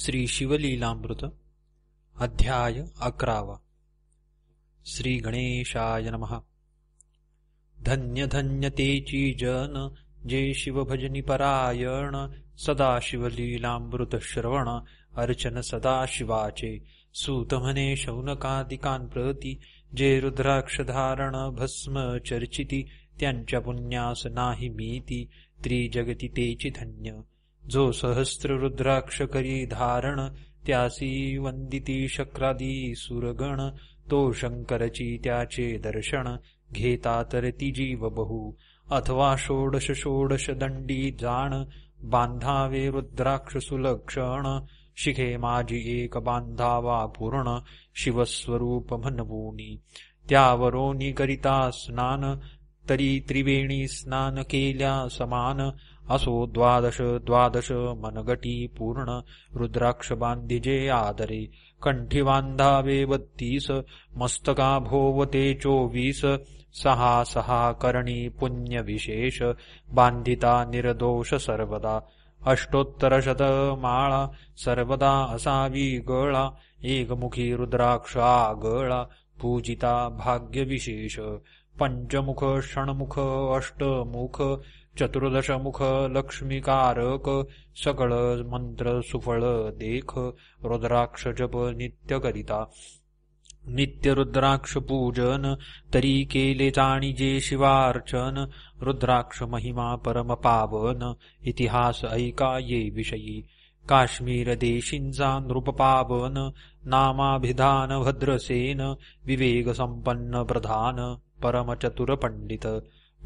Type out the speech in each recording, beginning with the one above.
श्री शिवलीलामृत अध्याय अकरावा श्री गणेशाय नमः धन्य धन्य तेची जन जे शिवभजनी परायण सदा शिवलीलामृत श्रवण अर्चन सदा शिवाचे सूतमने म्हणे प्रती जे रुद्राक्ष धारण भस्म चर्चिती त्यांच्या पुण्यास नाही मीती त्रिजगती तेची धन्य जो सहस्र रुद्राक्ष करी धारण त्यासी वंदिती शक्रादी सुरगण तो शंकरची त्याचे दर्शन घेता तर जीव बहु अथवा षोडश षोडश दंडी जाण बांधावे रुद्राक्ष सुलक्षण शिखे माझी एक बांधावा पूर्ण शिवस्वरूप म्हणवोनी त्यावरोनी करिता स्नान तरी त्रिवेणी स्नान केल्या समान असो द्वादश द्वादश मनगटी पूर्ण रुद्राक्ष बांधिजे आदरे कंठी बांधावे बत्तीस मस्तका भोवते चोवीस सहा सहा करणी पुण्य विशेष बांधिता निर्दोष सर्वदा शत माळा सर्वदा असावी गळा एकमुखी रुद्राक्ष गळा पूजिता भाग्यविशेष पंचमुख षण्मुख अष्टमुख लक्ष्मी लक्ष्मीकारक सकळ मंत्र सुफळ देख रुद्राक्ष जप नित्य करिता नित्य रुद्राक्ष पूजन तरी केले जाणीजे शिवार्चन रुद्राक्ष महिमा परम पावन इतिहास ऐका ये विषयी काश्मीर देशींचा पावन नामाभिधान भद्रसेन विवेक संपन्न प्रधान परमचतुर पंडित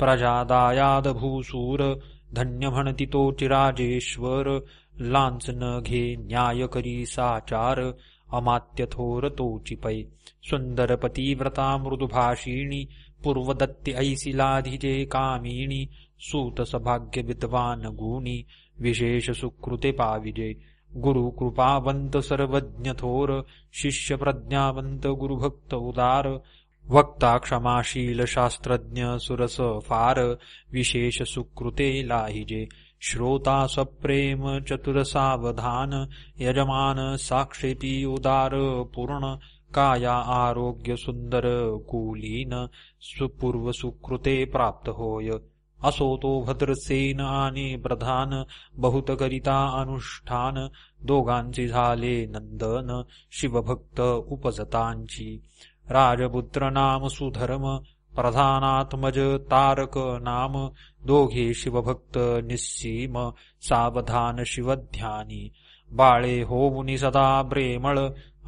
प्रजादायादभूसूर धन्य म्हणती तो चिराजेश्वर लांचन घे न्याय करी साचार अमात्य थोर तो चिपै सुंदर पतिव्रता मृदुभाषिणी ऐसिलाधिजे कामिणी सूत सभाग्य विद्वान गुणी विशेष सुकृते पाविजे गुरु कृपावंत सर्वज्ञ थोर शिष्य प्रज्ञावंत गुरुभक्त उदार वक्ता क्षमाशील शास्त्रज्ञ सुरस फार विशेष सुकृते लाहिजे श्रोता सप्रेम चतुरसावधान यजमान साक्षेपी उदार पूर्ण काया आरोग्य सुंदर कुलीन सुपूर्व सुकृते प्राप्त होय असो तो भद्रसेन आणि प्रधान बहुत करिता अनुष्ठान दोघांचे झाले नंदन शिवभक्त उपजतांची राजपुत्र नाम सुधर्म प्रधानात्मज तारक नाम दोघे शिवभक्त निस्सीम सावधान शिवध्यानी बाळे मुनी सदा प्रेमळ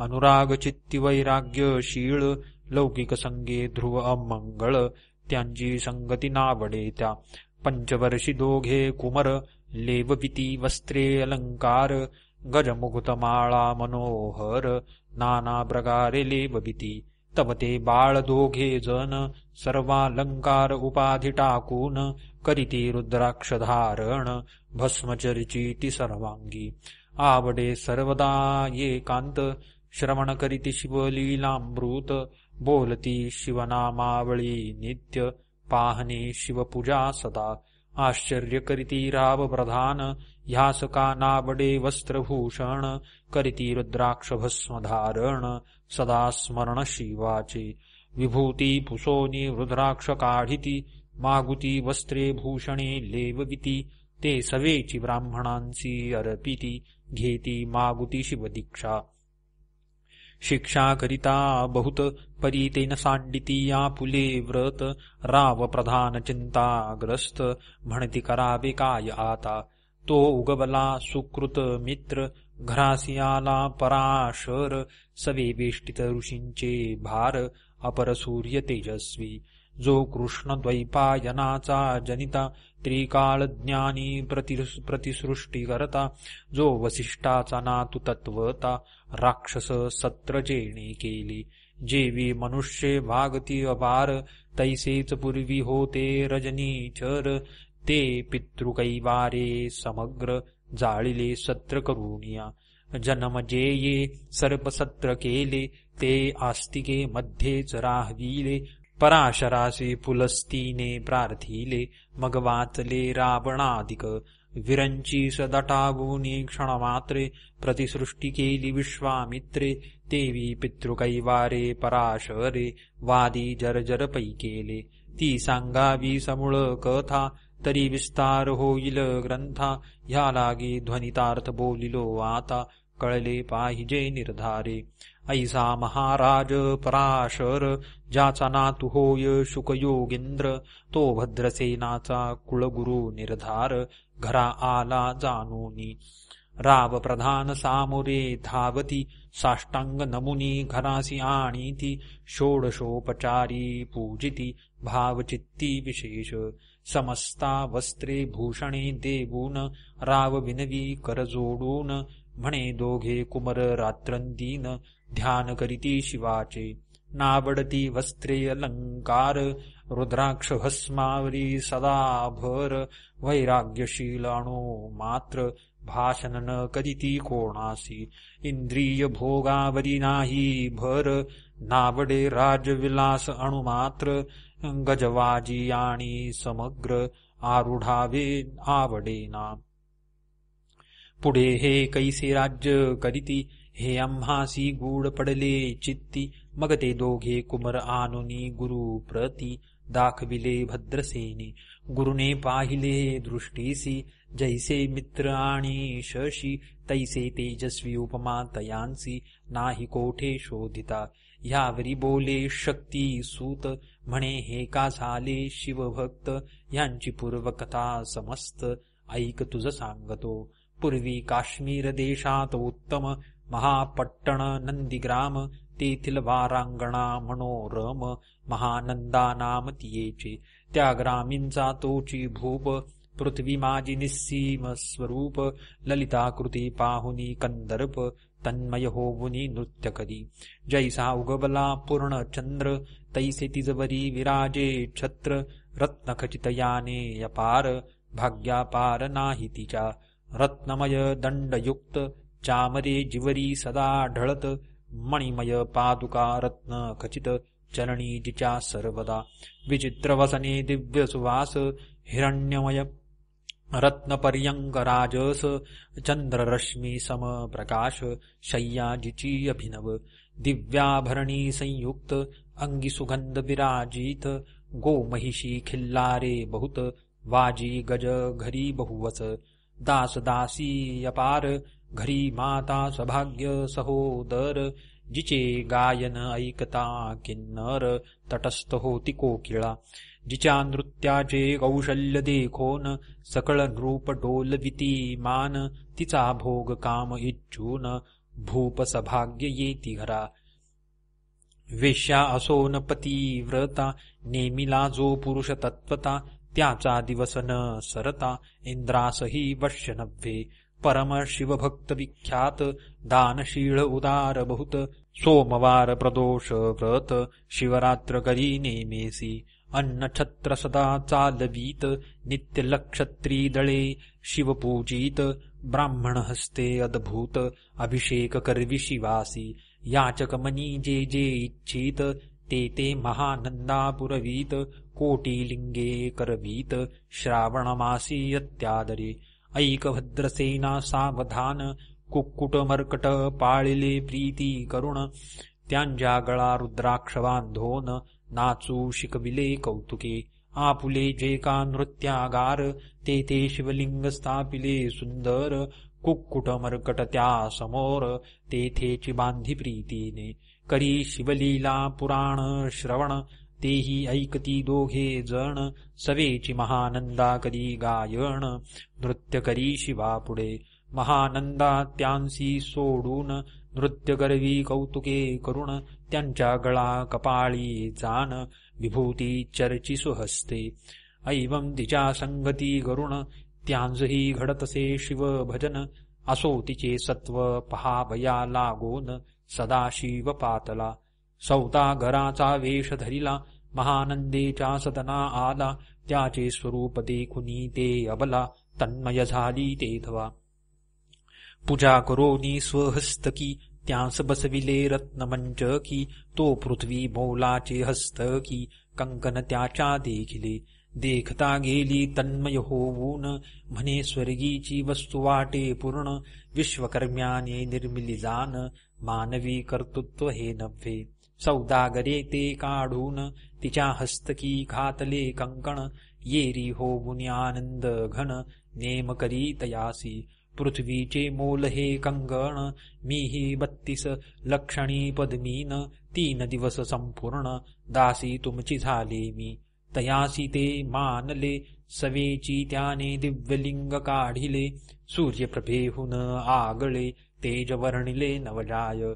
अनुराग चित्ती वैराग्य शीळ लौकिक संगे ध्रुव अमंगळ त्यांची संगती नावडे त्या पंचवर्षी दोघे कुमर लेवपिती वस्त्रे अलंकार गजमुकुतमाळा मनोहर नाना प्रकारे तपते ते बाळ दोघे जन सर्वालंकार उपाधी टाकून करीती रुद्राक्ष धारण भस्मचर्ची ती सर्वांगी आवडे सर्वदा एकांत श्रवण करीती शिवलीलामृत बोलती शिवनामावळी नित्य पाहणे शिवपूजा सदा आश्चर्य राव प्रधान ह्यासका नाबडे वस्त्रभूषण करीती रुद्राक्ष धारण सदा स्मरण शिवाचे विभूती पुसोनी रुद्राक्ष काढिती मागुती वस्त्रे भूषणे लेवविती ते सवेचि ब्राह्मणांसी अर्पिती घेती मागुती शिवदीक्षा शिक्षा शिक्षाकरिता बहुत परीतेन या पुले व्रत राव प्रधान चिंताग्रस्त म्हणती करावे काय आता तो उगवला सुकृत मित्र घरासियाला पराशर सवे ऋषींचे भार अपर सूर्य तेजस्वी जो कृष्ण द्वैपायनाचा जनिता ज्ञानी प्रतिसृष्टी करता जो वसिष्ठाचा नातू तत्वता राक्षस सत्र जेणी केली जेवी मनुष्य भागती अपार तैसेच पूर्वी होते रजनीचर ते कैवारे समग्र जाळिले सत्र करुणिया जन्म सर्प सर्पसत्र केले ते आस्तिके मध्येच राहविले पराशरासी पुलस्तीने प्रार्थिले मग वाचले रावणाधिक विरंची सदटाभूनी क्षणमात्रे प्रतिसृष्टी केली विश्वामित्रे देवी पितृकैवारे पराशरे वादी जर पै केले ती सांगावी समूळ कथा तरी विस्तार होईल ग्रंथा ह्या लागे ध्वनितार्थ बोलिलो आता कळले पाहिजे निर्धारे ऐसा महाराज पराशर ज्याचा नातु होय शुकयोगिंद्र तो भद्रसेनाचा कुळगुरु निर्धार घरा आला जानूनी राव प्रधान सामुरे धावती साष्टांग नमुनी घरासी आणीती षोडशोपचारी पूजिती भावचित्ती विशेष समस्ता वस्त्रे भूषणे देवून राव विनवी करजोडून म्हणे दोघे कुमर रात्रंदीन ध्यानकरिति शिवाचे नावडति वस्त्रेऽलङ्कार रुद्राक्ष भस्मावरी सदा भर वैराग्यशीलाणु मात्र भाषण करिति कोणासि भोगावरी नाहि भर नावडे राजविलास अणुमात्र गजवाजीयाणि समग्र आरुढावे आवडेना हे कैसे राज्य करिति हे अम्हासी गूढ पडले चित्ती मग ते दोघे कुमर आनुनी गुरु प्रती दाखविले भद्रसेनी गुरुने पाहिले दृष्टीसी जैसे मित्र आणि शशी तैसे तेजस्वी उपमा तयांसी नाही कोठे शोधिता यावरी बोले शक्ती सूत म्हणे हे का झाले शिवभक्त यांची पूर्वकथा समस्त ऐक तुझ सांगतो पूर्वी काश्मीर देशात उत्तम महापट्टण नंदीग्राम तेथील वारांगणा मनोरम महानंदा नाम तियेचे त्या ग्रामींचा तोची भूप पृथ्वी माजी निस्सीम स्वरूप ललिताकृती पाहुनी कंदर्प तन्मय होवुनी नृत्य जैसा उगबला पूर्ण चंद्र तैसे तिजवरी विराजे छत्र रत्नखचितयाने याने अपार भाग्यापार नाही तिचा रत्नमय दंडयुक्त चामरे जिवरी सदा ढळत मणिमय पादुका रत्न खचित चरणी जिचा सर्वदा विचित्रवसने दिव्य सुवास हिरण्यमय चंद्ररश्मी सम प्रकाश जिची अभिनव दिव्याभरणी संयुक्त अंगी सुगंध विराजित गोमहिषी खिल्लारे बहुत वाजी गज घरी बहुवस दास दासी अपार घरी माता सभाग्य सहोदर जिचे गायन ऐकता किन्नर तटस्थ होती कोकिळा जिच्या नृत्याचे कौशल्य देखोन सकळ नृप डोलविती मान तिचा भोग काम इच्छून भूप सभाग्य येती घरा वेश्या असो न व्रता, नेमिला जो पुरुष तत्वता त्याचा दिवसन सरता इंद्रासही वश्य नव्हे विख्यात दानशील उदार बहुत सोमवार प्रदोष व्रत शिवरात्र करी नेमेसी छत्र सदा चालवीत पूजित ब्राह्मण ब्राह्मणहस्ते अद्भूत अभिषेक कर्वि शिवासी याचकमनी जे जे इच्छित ते ते महानन्दापुरवीत लिंगे करवीत मासी अत्यादरी ऐकभद्रसेना सावधान कुक्कुट मर्कट पाळिले प्रीती करुण त्यांच्या गळा रुद्राक्ष धोन नाचू शिकविले कौतुके आपुले जे का नृत्यागार तेथे शिवलिंग स्थापिले सुंदर कुक्कुट मर्कट त्या समोर तेथेची बांधी प्रीतीने करी शिवलीला पुराण श्रवण तेही ऐकती दोघे जण सवेची महानंदा करी गायण नृत्य करी शिवा पुढे महानंदा त्यांसी सोडून नृत्य करवी कौतुके करुण त्यांच्या गळा कपाळी जान, विभूती चर्ची सुहस्ते ऐवम तिच्या संगती गरुण त्यांजही घडतसे शिव भजन असो तिचे सत्व पहा लागोन सदा शिव पातला सौता घराचा वेश धरिला महानंदेच्या सदना आला त्याचे स्वरूप देखुनी ते अबला तन्मय झाली ते धवा पूजा करोनी स्वहस्तकी त्यास बसविले रत्नमंच की तो पृथ्वी मौलाचे हस्त की कंकन त्याच्या देखिले देखता गेली तन्मय होऊन म्हणे स्वर्गीची वस्तू वाटे पूर्ण विश्वकर्म्याने निर्मिली जान मानवी कर्तृत्व हे नव्हे सौदागरे ते काढून तिच्या हस्तकी घातले कंकण येरी हो आनंद घन नेम करी तयासी पृथ्वीचे मोल हे कंगण मीही बत्तीस लक्षणी पद्मीन तीन दिवस संपूर्ण दासी तुमची झाले मी तयासी ते मानले सवेची त्याने दिव्यलिंग काढिले सूर्यप्रभेहून आगळे तेज वर्णिले नवजाय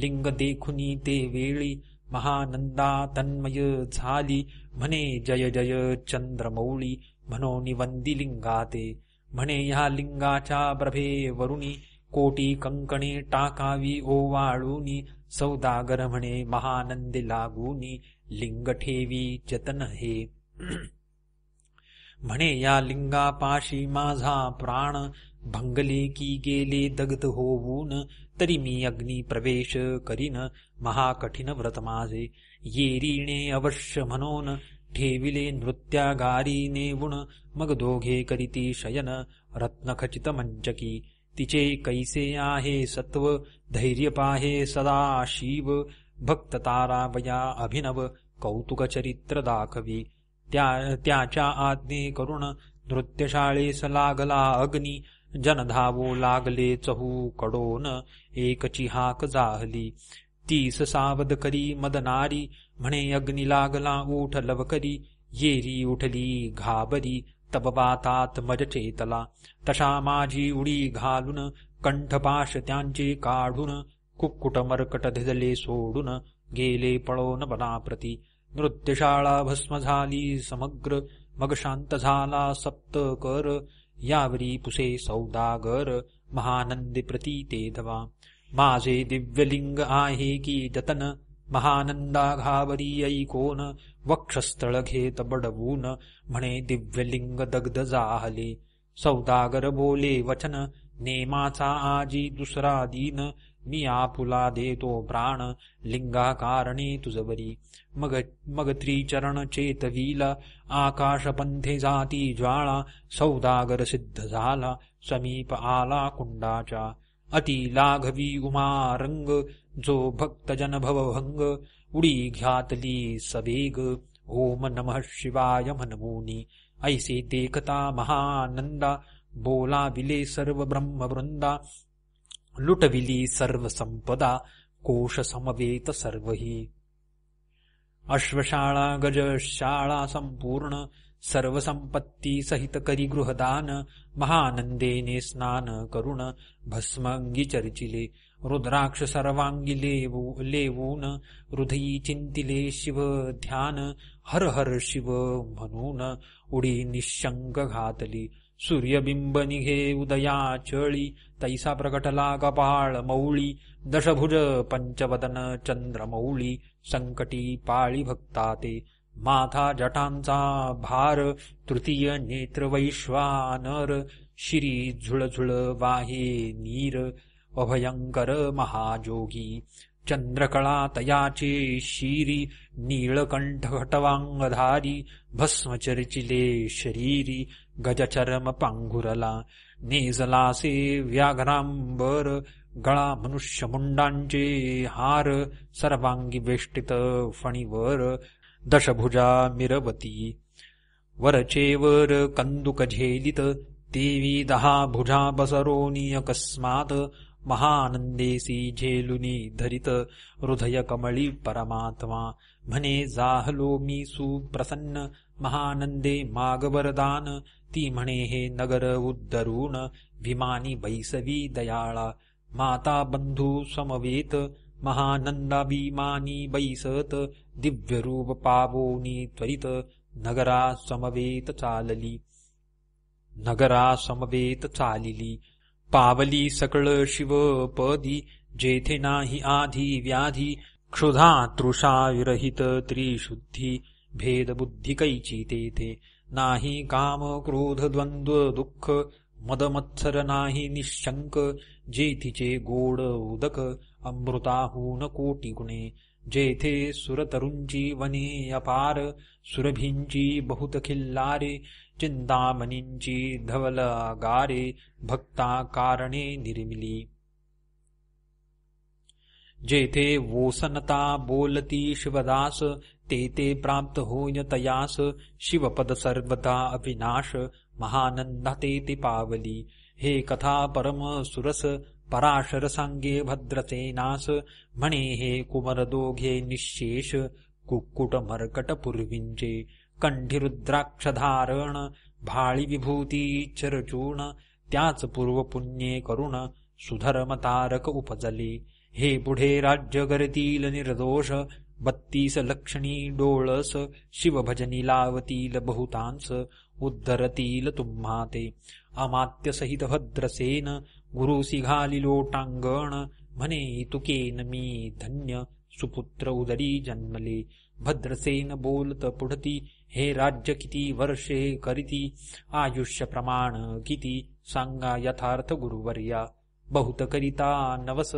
लिंग देखुनी ते वेळी महानंदा तन्मय झाली म्हणे जय जय चंद्रमौळी म्हणोनी वंदी लिंगाते म्हणे या लिंगाच्या ब्रभे वरुणी कोटी कंकणे टाकावी ओवाळूनी सौदागर म्हणे महानंदे लागूनी लिंग ठेवी जतन हे म्हणे या लिंगापाशी माझा प्राण भंगले की गेले दगत होऊन तरी मी अग्नी प्रवेश करीन महाकठीण व्रत माझे येरीणे अवश्य म्हणून ठेविले नृत्या नेवुण मग दोघे करीती शयन रत्नखचित मंचकी तिचे कैसे आहे सत्व धैर्य पाहे सदा शिव भक्त वया अभिनव कौतुक चरित्र दाखवी त्या त्याच्या आज्ञे करुण नृत्यशाळेस लागला अग्नी जन धावो लागले चहू कडोन एकची हाक जाहली तीस सावध करी मदनारी म्हणे अग्नी लागला ऊठ लवकरी येरी उठली घाबरी मज मजचेतला तशा माझी उडी घालून कंठपाश त्यांचे काढून कुक्कुट मरकट धिजले सोडून गेले पळोन बनाप्रती नृत्यशाळा भस्म झाली समग्र मग शांत झाला सप्त कर यावरी पुसे सौदागर प्रती ते धवा माझे दिव्यलिंग आहे की जतन महानंदा ऐकोन वक्षस्थळ घेत बडवून म्हणे दिव्यलिंग दग्ध जाहले सौदागर बोले वचन नेमाचा आजी दुसरा दिन मी आपुला देतो प्राण आकाश तुजवरी जाती ज्वाळा सौदागर सिद्ध झाला समीप आला कुंडाचा लाघवी उमारंग जो भक्त भक्तजन भव भंग उडी घ्यातली सवेग ओम नमः शिवाय मनमुनि ऐसे देखता महानंदा बोला विले सर्व वृंदा लुटविली सर्व संपदा कोश समवेत सर्वही अश्वशाळा गज शाळा संपूर्ण सर्व संपत्ती सहित करी गृहदान महानंदेने स्नान करुण भस्मंगी चर्चिले रुद्राक्ष सर्वांगी लेवून हृदयी चिंतिले शिव ध्यान हर हर शिव म्हणून उडी निशंक घातली सूर्यबिंब निघे उदया चळी तैसा प्रकटला कपाळ मौळी दशभुज पंचवदन चंद्रमौळी संकटी पाळी भक्ता माथा जटांचा भार तृतीय नेत्र वैश्वानर शिरी झुळझुळ वाहे नीर अभयंकर महाजोगी चंद्रकळा तयाचे शिरी घटवांगधारी भस्मचरचिले शरीरी गजचरम पांघुरला नेजलासे व्याघ्रांबर गळा मनुष्य मुंडांचे हार सर्वांगी वेष्टित फणीवर दशभुजा मिरवती वरचेवर कंदुक झेलित देवी दहा भुजा बसरोनी अकस्मात महानंदेसी झेलुनी धरित हृदय कमळी परमात्मा म्हणे जाहलो मी सुप्रसन्न महानन्दे माघवरदान तिमनेः नगरउद्धरुभिमानि वैसवी दयाला माता बन्धु समवेत महानन्दाभिमानि बैसत दिव्यरूप पावोनि त्वरित नगरा समवेत चालि नगरा समवेत चालिलि पावलि सकल शिवपदि हि आधि व्याधि तृषा विरहित त्रिशुद्धि भेद बुद्धी कैची तेथे नाही काम क्रोध द्वंद्व दुःख मदमत्सर नाही निशंक जेथिचे गोड उदक अमृताहून कोटी गुणे जेथे सुरतरुंची वने अपार सुरभींची बहुत खिल्लारे चिंतामणींची धवल गारे भक्ता कारणे निर्मिली जेथे वोसनता बोलती शिवदास ते ते प्राप्त होय तयास शिवपद सर्वदा अविनाश महानंद ते ते पावली हे कथा परम सुरस पराशर सांगे भद्रसे नास म्हणे हे कुमर दोघे निशेष कुक्कुट मर्कट पूर्वींचे कंठीरुद्राक्षधारण भाळी विभूती चरचूर्ण त्याच पूर्व पुण्ये करुण सुधर्म तारक उपजली हे बुढे राज्य निर्दोष बत्तीस लक्षणी डोळस शिवभजनी लावतील बहुतांस उद्धरतील तुम्हा ते अमात्यसहित भद्रसेन गुरुसिघाली लोटांगण म्हणे तुकेन मी धन्य सुपुत्र उदरी जन्मले भद्रसेन बोलत पुढती हे राज्य किती वर्षे करिती, आयुष्य प्रमाण किती सांगा यथार्थ गुरुवर्या बहुत करिता नवस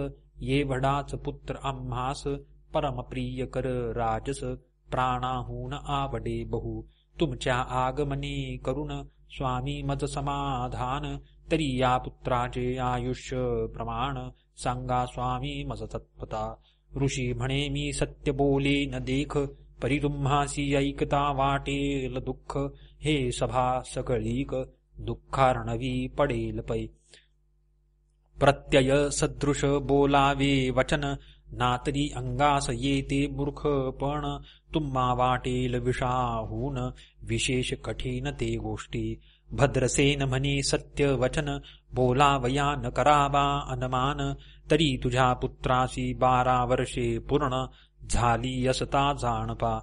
वडाच पुत्र आम्हास परमप्रियकर राजस प्राणाहून आवडे बहु तुमच्या आगमने करुण स्वामी मज समाधान तरी या पुत्राचे आयुष्य प्रमाण सांगा स्वामी मज तत्पता ऋषी म्हणे मी सत्य बोले न देख परिरुम्हासी ऐकता वाटेल दुःख हे सभा सकळीक दुःखार्णवी पडेल पै प्रत्यय सदृश बोलावे वचन नातरी अंगास येते मूर्ख पण तुम्हा वाटेल विषाहून विशेष कठीण ते गोष्टी भद्रसेन म्हणे सत्य वचन बोलावया न करावा अनमान तरी तुझ्या पुत्राशी बारा वर्षे पूर्ण झाली असता जाणपा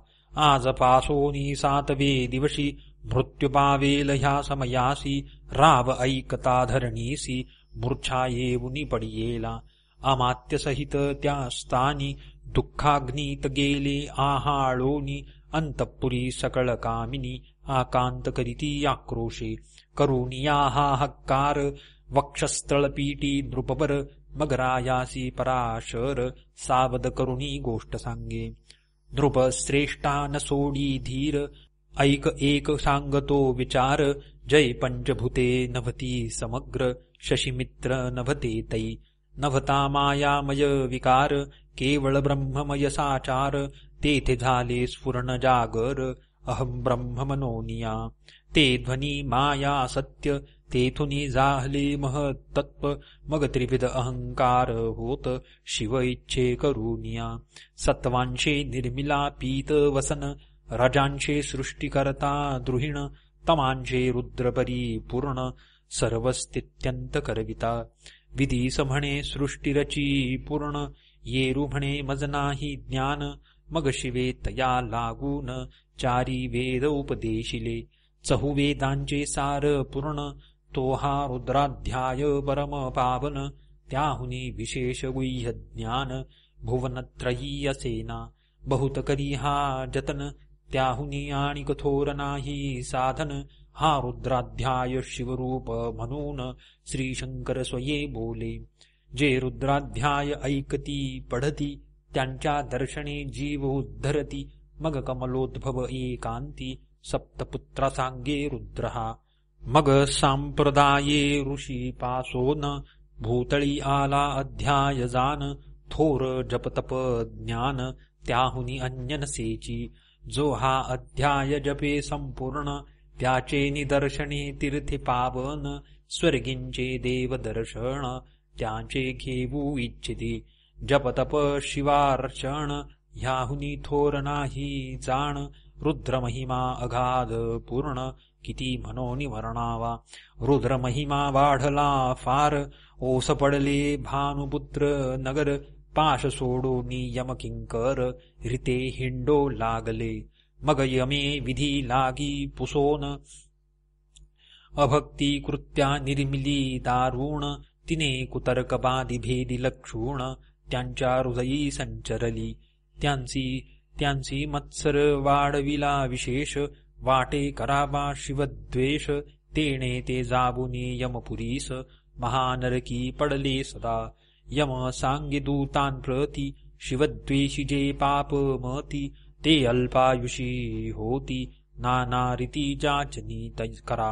पासोनी सातवे दिवशी मृत्युपावेल ह्या समयासी राव ऐकता धरणीसी मूर्छा येऊनी पडियेला अमात्यसहित त्या स्थानी दुःखाग्नीत गेले आहाळोनी अंतपुरी सकळ कामिनी आकांत करीती आक्रोशे हकार हक्कार वक्षस्थळपीटी नृपवर मगरायासी पराशर सावद करुणी गोष्ट सांगे नृप न सोडी धीर ऐक एक सांगतो विचार जय पंचभूते नभती समग्र शशिमित्र नभते नभता मायामय विकार केवळ ब्रह्ममय साचार तेथे झाले स्फुरण जागर अहम ब्रह्म मनोनिया ते ध्वनी माया सत्य तेथुनी जाहले तत्प मग त्रिविध अहंकार होत शिव इच्छे करुनिया सत्वांशे निर्मिला पीत वसन रजांशे सृष्टिकर्ता द्रुहिण तमांशे रुद्रपरी पूर्ण सर्वस्तित्यंत करविता विधीस म्हणे सृष्टीरची पूर्ण ये म्हणे मज नाही ज्ञान मग शिवे तया लागून चारी वेद उपदेशिले वेदांचे सार पूर्ण तो हा रुद्राध्याय परम पावन त्याहुनी विशेष गुह्य ज्ञान भुवनत्रयी असेना बहुत हा जतन त्याहुनी आणि कथोर नाही साधन हा रुद्राध्याय शिवरूप म्हणून श्री शंकर स्वये बोले जे रुद्राध्याय ऐकती पढती त्यांच्या दर्शने जीव उद्धरती मग कमलोद्भव एकांती सांगे रुद्रहा मग सांप्रदाये ऋषी पासोन भूतळी आला अध्याय जान थोर जपतप ज्ञान त्याहुनी अन्यनसेची जो हा अध्याय जपे संपूर्ण त्याचे निदर्शने तीर्थी पावन स्वर्गींचे देवदर्शन त्याचे घेऊ इच्छिती जपतप शिवार्षण ह्याहुनी थोर नाही जाण रुद्रमहिमा अगाध पूर्ण किती मनोनी वर्णावा रुद्रमहिमा वाढला फार ओस पडले भानुपुत्र नगर पाश सोडो नियम किंकर रिते हिंडो लागले मग यमे विधी लागी पुसोन अभक्ती कृत्या निर्मिली दारुण तिने कुतर्क भेदी लक्षूण त्यांच्या हृदयी संचरली त्यांची त्यांची मत्सर वाढविला विशेष वाटे करावा शिवद्वेष तेणे ते जाबुनी यमपुरीस महानरकी पडले सदा यम दूतान प्रती शिवद्वेषी जे पाप मती ते अल्पायुषी होति जाचनीतकरा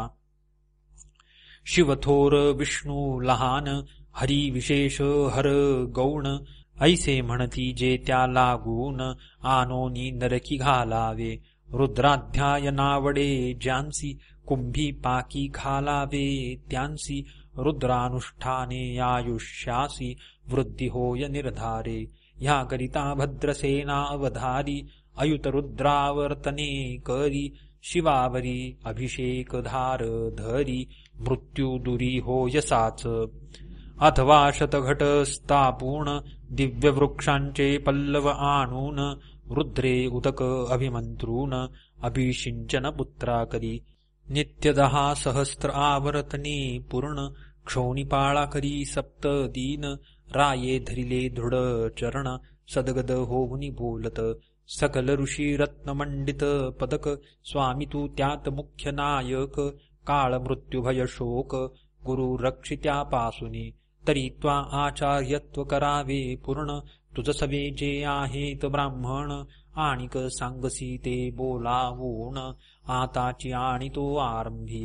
शिवथोर विष्णु लहान हरि विशेष हर गौण ऐसे जे लागून आनोनी घालावे रुद्राध्याय नावडे ज्यांसी कुंभी पाकी घालावे त्यांसी रुद्रानुष्ठाने वृद्धि वृद्धिहोय निर्धारे ह्याकरिता भद्रसेनावधारी अयुतरुद्रावर्तने करी शिवावरी अभिषेक धार धरी मृत्यू दुरी होयसाच अथवा शतघट स्थापून वृक्षांचे पल्लव आणून रुद्रे उदक अभिमंत्रून अभिषिंचन पुत्राकरी नित्यदहा सहस्त्र आवर्तने पूर्ण करी सप्त दीन राये धरिले दृढ चरण सदगद होऊनी बोलत सकल ऋषी रत्नमंडित पदक स्वामी तू त्यात मुख्य नायक काळ मृत्युभय शोक गुरु पासुनी तरी त्वा आचार्यत्व करावे पूर्ण तुझ सवे जे आहेत ब्राह्मण आणिक सांगसी ते बोलावून आताची आणि तो आरंभी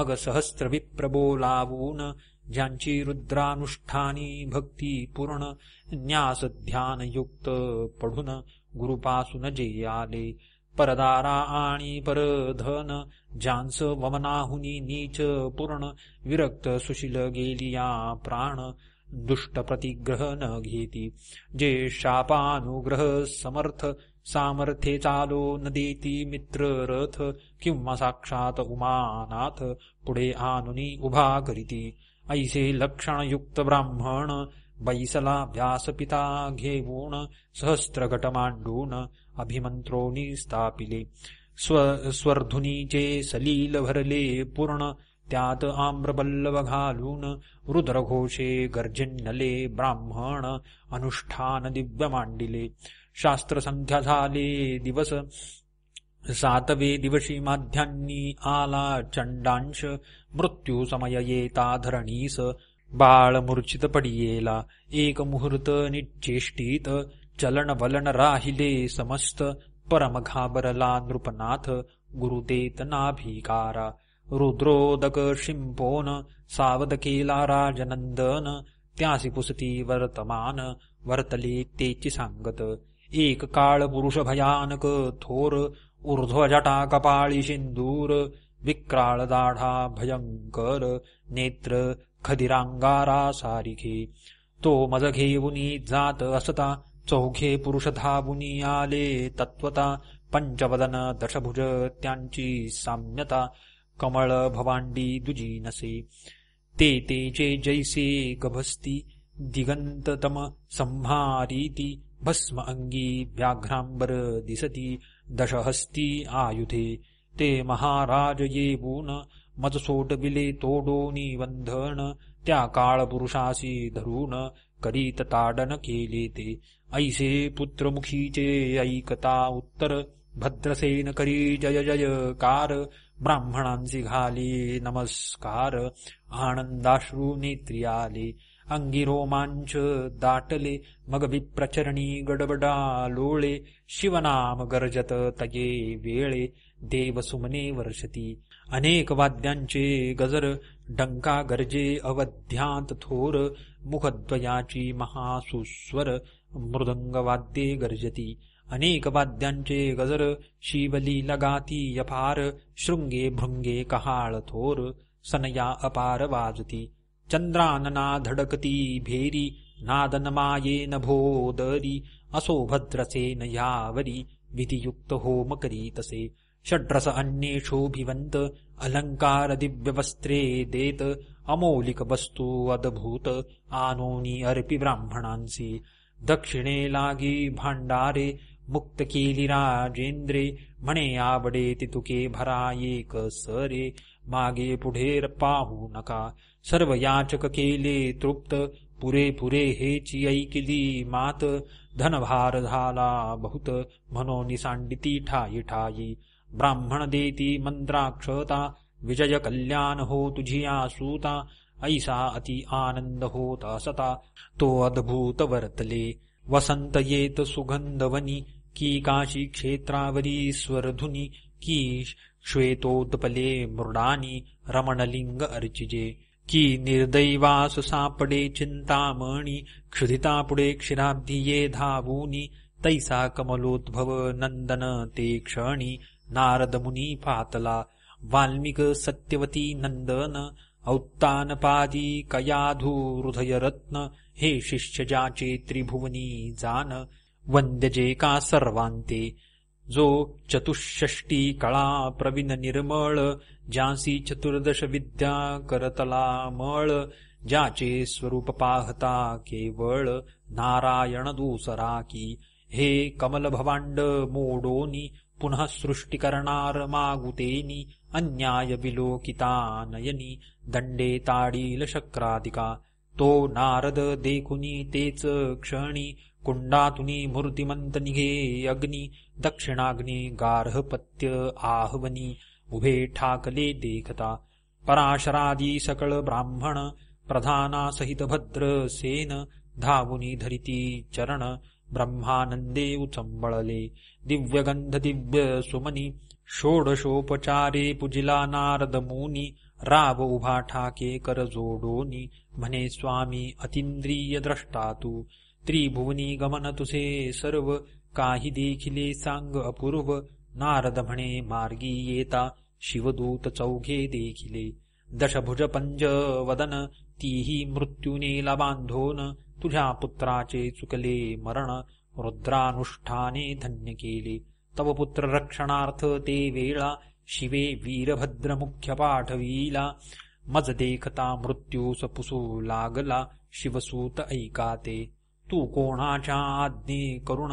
मग सहस्र विप्र बोलावून ज्यांची रुद्रानुष्ठानी भक्ती पूर्ण न्यास युक्त पढून गुरुपासून जे आले परदारा आणि परधन ज्यांस वमनाहुनी नीच पूर्ण विरक्त सुशील गेलिया प्राण दुष्ट प्रतिग्रह न घेती जे शापानुग्रह समर्थ सामर्थ्ये चालो न देती मित्र रथ किंवा साक्षात उमानाथ पुढे आनुनी उभा करीती ऐसे लक्षणयुक्त ब्राह्मण बैसला व्यासपिता घेऊन सहस्त्रगट मांडून अभिमंत्रो स्थापिले स्व स्वर्धुनीचे सलील भरले पूर्ण त्यात आम्रबल्लव घालून रुद्रघोषे गर्जिन्नले ब्राह्मण अनुष्ठान दिव्य मांडिले संख्या झाले दिवस सातवे दिवशी माध्यान्नी आला चंडांश समय येता धरणीस बाळ मूर्छित पडियेला एक मुहूर्त निचेष्टीत चलन वलन राहिले समस्त परम घाबरला नृपनाथ गुरुदेत नाभिकारा रुद्रोदक शिंपोन सावद केला राजनंदन त्यासी पुसती वर्तमान वर्तले तेची सांगत एक काळ पुरुष भयानक थोर ऊर्ध्वजटा कपाळी सिंदूर दाढ़ा भयंकर नेत्र खदिरांगारा सारिखे तो मज घेऊनी जात असता चौघे पुरुषधाबुनी आले तत्वता पंचवदन दशभुज त्यांची साम्यता कमळ भवांडी दुजी नसे ते तेचे जैसे गभस्ती तम संहारीती भस्म अंगी व्याघ्रांबर दिसती दशहस्ती आयुधे ते महाराज येऊन मज सोडविले तोडोनी बंधन त्या काळ पुरुषासी धरून करीत ताडन केले ते ऐसे पुत्रमुखीचे ऐकता उत्तर भद्रसेन करी जय जय कार घाली नमस्कार आनंदाश्रू नेत्रियाले, अंगी रोमांच दाटले मग विप्रचरणी गडबडा लोळे शिवनाम गरजत तये वेळे देवसुमने वर्षती अनेक वाद्यांचे गजर डंका गरजे अवध्यांत थोर मुखद्वयाची महासुस्वर मृदंग वाद्ये गर्जती अनेक वाद्यांचे गजर शिवली लगाती अपार शृंगे भृंगे कहाळ थोर सनया अपार वाजती चंद्रानना धडकती भेरी नादनमायेन भोदरी असो भद्रसेन यावरी विधियुक्त होम करीतसे तसे षड्रस अन्येषोऽभिवन्त भिवन्त अलङ्कारदिव्यवस्त्रे देत अमौलिकवस्तु अद्भूत आनोनि अर्पि ब्राह्मणांसि दक्षिणे लागे भाण्डारे मुक्तकीलिराजेन्द्रे मणे आवडे तितुके भराये क सरे मागे पुढेर न नका। सर्वयाचक केले तृप्त पुरे पुरे हे मात धनभारधाला बहुत मनो निसाण्डितिठायि ठायि ब्राह्मणदेति मन्त्राक्षता विजयकल्याण होतु सूता ऐसा अति आनन्दहोतासता तो अद्भुतवर्तले वसन्तयेत सुगन्धवनि की काशीक्षेत्रावरी स्वरधुनि की श्वेतोत्पले मृडानि रमणलिङ्ग अर्चिजे निर्दैवास सापडे चिन्तामणि क्षुधिता पुडे ये धावूनि तैसा कमलोद्भव नन्दन ते क्षणि नारद मुनी पातला वाल्मिक सत्यवती नंदन औत्तानपादी रत्न हे शिष्य जाचे त्रिभुवनी जान वंद्यजे का सर्वांते जो चतुष्षष्टी कळा प्रवीण निर्मळ ज्यासी चतुर्दश विद्या करतला मळ ज्याचे स्वरूप पाहता केवळ नारायण दुसरा की हे कमलभवांड मोडोनी पुनः सृष्टी मागुतेनी अन्याय विलोकिता नयनी दंडे ताडील शक्रादिका तो नारद देखुनी तेच क्षणी कुंडातुनी मूर्तिमंत निघे अग्नी दक्षिणाग्नी गार्हपत्य आहवनी उभे ठाकले देखता पराशरादी सकळ ब्राह्मण प्रधानासहित भद्र सेन धावुनी धरिती चरण ब्रह्मानंदे उचंबळले दिव्यगंध दिव्य सुमनी षोडशोपचारे पुजिला नारद मुनी राव उभा ठाके कर जोडोनी म्हणे स्वामी अतिंद्रिय द्रष्टा तू त्रिभुवनी गमन तुसे सर्व काही देखिले सांग अपूर्व नारद म्हणे मार्गी येता शिवदूत चौघे देखिले दशभुज पंज वदन तीही मृत्यूने बांधोन तुझ्या पुत्राचे चुकले मरण रुद्रानुष्ठाने धन्य केले तव पुत्र रक्षणार्थ ते वेळा शिवे वीरभद्र मुख्य पाठविला मज देखता मृत्यू पुसू लागला शिवसूत ऐका ते तू कोणाच्या आज्ञे करुण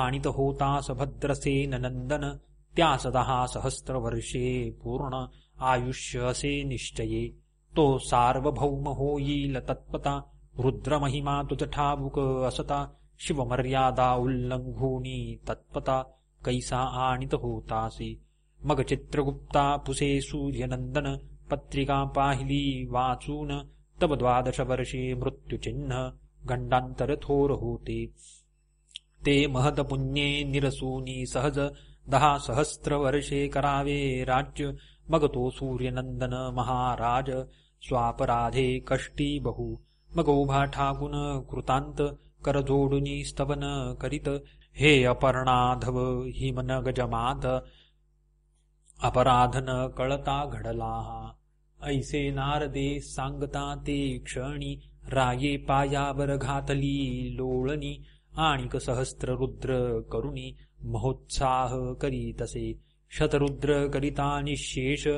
आणित होता भद्रसेन नंदन त्यास दहा सहस्र वर्षे पूर्ण आयुष्य असे निश्चये तो सार्वभौम होईल तत्पता रुद्रमहिमा तुतठाबुक असता शिवमर्यादा उल्लङ्घूणी तत्पता कैसा आणित होतासि मगचित्रगुप्ता पुषे सूर्यनन्दन पत्रिका पाहिली वाचून तव द्वादशवर्षे मृत्युचिह्न गण्डान्तरथोरहोते ते महतपुण्ये निरसूनि सहज सहस्रवर्षे करावे राज्य मगतो सूर्यनन्दन महाराज स्वापराधे कष्टी बहु मग उभा ठाकून कृतांत करजोडुनी स्तवन करीत हे अपर्णाधव हिमन गजमात अपराधन कळता घडला ऐसे नारदे सांगता ते क्षणी राये पायावर घातली लोळणी आणिक सहस्त्र रुद्र करुणी महोत्साह करी तसे शतरुद्र करिता निशेष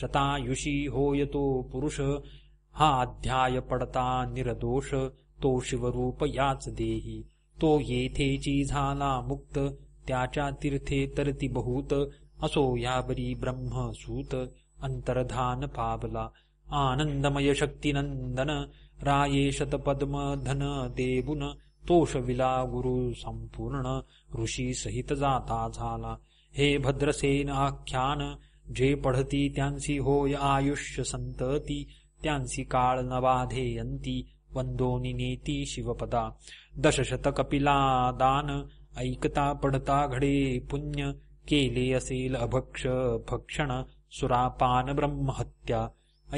शतायुषी होयतो पुरुष हा अध्याय पडता निरदोष तो शिवरूप याच देही तो येथेची झाला मुक्त त्याच्या तीर्थे तरती बहुत असो यावरी सूत अंतरधान पावला आनंदमय शक्तिनंदन रायेशत पद्मधन देवुन विला गुरु संपूर्ण ऋषी सहित जाता झाला हे भद्रसेन आख्यान जे पढती त्यांसी होय आयुष्य संतती त्यांसी काळ न बाधेयंती वंदोनी नेती शिवपदा दशशत कपिला दान ऐकता पडता घडे पुण्य केले असेल अभक्ष भक्षण सुरापान ब्रह्महत्या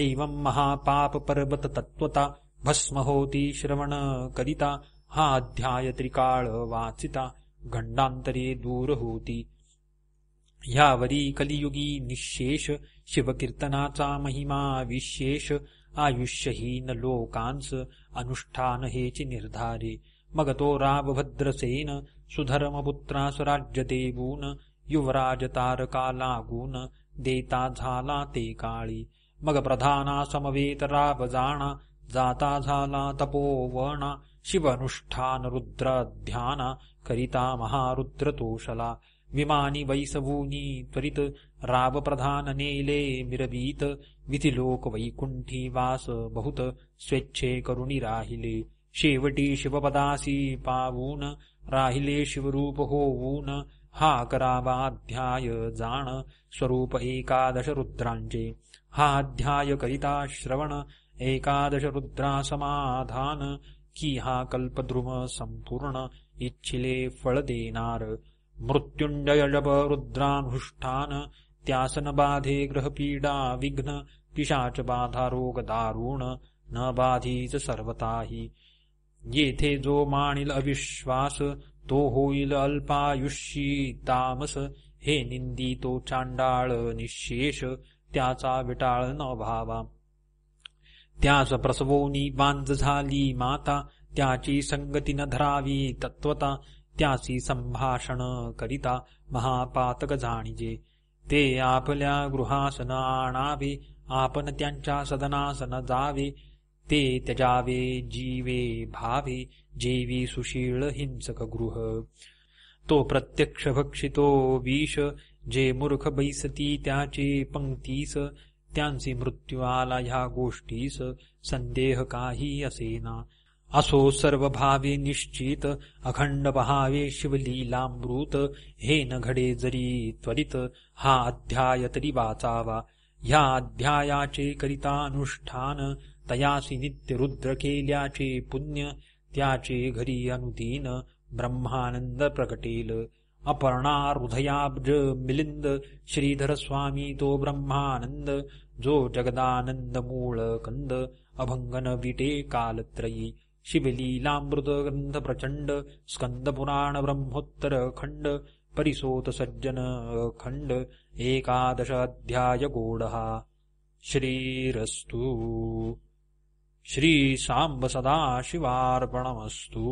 ऐवं महापाप पर्वत तत्वता भस्म होती श्रवण करिता हा अध्याय त्रिकाळ वाचिता घंडांतरे दूर होती ह्यावरी कलियुगी निशेष शिवकीर्तनाचा महिमा विशेष आयुष्यहीन लोकांस अनुष्ठान हेची निर्धारे मग तो रावभद्रसेन सुधर्मपुत्रास राज्य देवून युवराज तारका लागून देता झाला ते काळी मग प्रधाना समवेत राव जाणा जाता झाला तपोवणा अनुष्ठान रुद्र ध्याना करिता तोषला विमानी वैसवूनी त्वरित प्रधान नेले मिरवीत लोक वैकुंठी वास बहुत स्वेच्छे करुणी राहिले शेवटी शिवपदासी पावून राहिले शिवरूप होवून हा करावा अध्याय जाण स्वरूप एकादश रुद्रांचे हा अध्याय करिता श्रवण एकादश रुद्रा समाधान की हा कल्पद्रुम संपूर्ण इच्छिले फळ देणार मृत्युंजय जप रुद्रानुष्ठान त्यासन बाधे ग्रहपीडा विघ्न पिशाच बाधा रोग दारुण न बाधीच सर्वताही येथे जो मानिल अविश्वास तो होईल अल्पायुष्यी तामस हे निंदी तो चांडाळ निशेष त्याचा विटाळ न भावा त्यास प्रसवोनी बांध झाली माता त्याची संगती न धरावी तत्वता त्यासी संभाषण करिता महापातक जाणीजे ते आपल्या गृहासन आणावी आपण त्यांच्या सदनासन जावे, ते त्यजावे जीवे भावे, जेवी सुशील हिंसक गृह तो प्रत्यक्ष भक्षितो विष जे मूर्ख बैसती त्याचे पंक्तीस त्यांचे मृत्यू आला ह्या गोष्टीस संदेह काही असेना असो सर्व भावे निश्चित अखंड पहावे शिवलीलामृत हे न घडे जरी त्वरित हा अध्याय तरी वाचावा ह्या अध्यायाचे करिता अनुष्ठान तयासी नित्य रुद्र केल्याचे पुण्य त्याचे घरी अनुदीन ब्रह्मानंद प्रकटेल अपर्णा हृदयाब्ज मिलिंद श्रीधर स्वामी तो ब्रह्मानंद जो जगदानंद मूळ कंद अभंगन विटे कालत्रयी शिबलीलामृतगन्धप्रचण्ड स्कन्दपुराणब्रह्मोत्तरखण्ड परिसोतसज्जनखण्ड एकादश श्रीरस्तु श्रीसाम्ब सदाशिवार्पणमस्तु